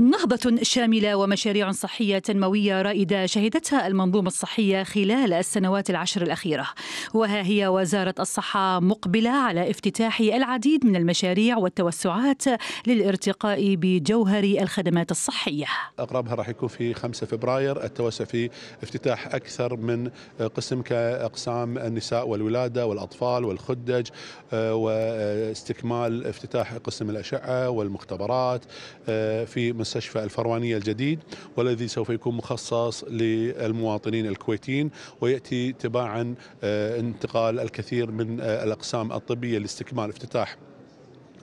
نهضة شاملة ومشاريع صحية تنموية رائدة شهدتها المنظومة الصحية خلال السنوات العشر الأخيرة وها هي وزارة الصحة مقبلة على افتتاح العديد من المشاريع والتوسعات للارتقاء بجوهر الخدمات الصحية أقربها راح يكون في 5 فبراير التوسع في افتتاح أكثر من قسم كأقسام النساء والولادة والأطفال والخدج آه، واستكمال افتتاح قسم الأشعة والمختبرات آه، في مستشفى الفروانية الجديد والذي سوف يكون مخصص للمواطنين الكويتيين ويأتي تباعا آه، انتقال الكثير من آه، الأقسام الطبية لاستكمال افتتاح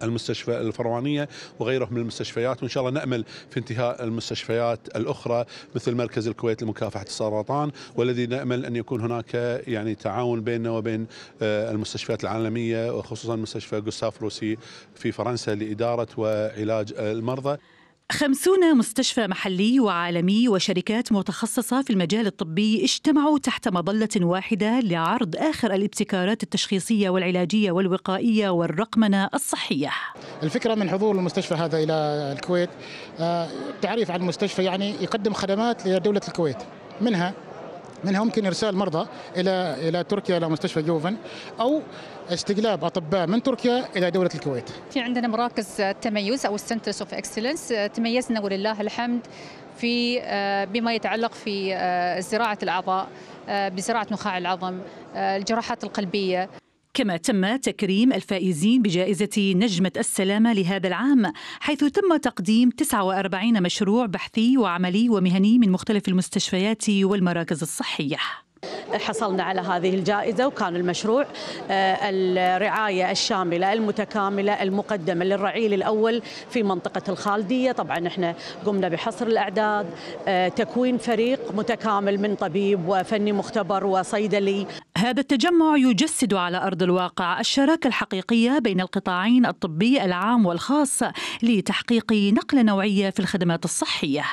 المستشفى الفروانيه وغيره من المستشفيات وان شاء الله نامل في انتهاء المستشفيات الاخرى مثل مركز الكويت لمكافحه السرطان والذي نامل ان يكون هناك يعني تعاون بيننا وبين آه، المستشفيات العالميه وخصوصا مستشفى جوستاف روسي في فرنسا لاداره وعلاج المرضى خمسون مستشفى محلي وعالمي وشركات متخصصة في المجال الطبي اجتمعوا تحت مظلة واحدة لعرض آخر الابتكارات التشخيصية والعلاجية والوقائية والرقمنة الصحية الفكرة من حضور المستشفى هذا إلى الكويت آه، تعريف عن المستشفى يعني يقدم خدمات لدولة الكويت منها منها ممكن ارسال مرضى الى الى تركيا الى مستشفى جوفن او استقلاب اطباء من تركيا الى دوله الكويت. في عندنا مراكز التميز او السنترز اوف اكسلنس تميزنا ولله الحمد في آه، بما يتعلق في آه، زراعه الاعضاء آه، بزراعه نخاع العظم الجراحات القلبيه كما تم تكريم الفائزين بجائزة نجمة السلامة لهذا العام حيث تم تقديم 49 مشروع بحثي وعملي ومهني من مختلف المستشفيات والمراكز الصحية حصلنا على هذه الجائزة وكان المشروع آه، الرعاية الشاملة المتكاملة المقدمة للرعيل الأول في منطقة الخالدية طبعا احنا قمنا بحصر الأعداد آه، تكوين فريق متكامل من طبيب وفني مختبر وصيدلي هذا التجمع يجسد على أرض الواقع الشراكة الحقيقية بين القطاعين الطبي العام والخاص لتحقيق نقلة نوعية في الخدمات الصحية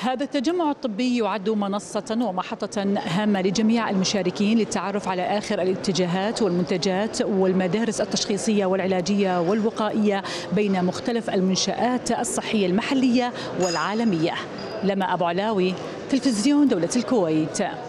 هذا التجمع الطبي يعد منصة ومحطة هامة لجميع المشاركين للتعرف على آخر الاتجاهات والمنتجات والمدارس التشخيصية والعلاجية والوقائية بين مختلف المنشآت الصحية المحلية والعالمية لما أبو علاوي تلفزيون دولة الكويت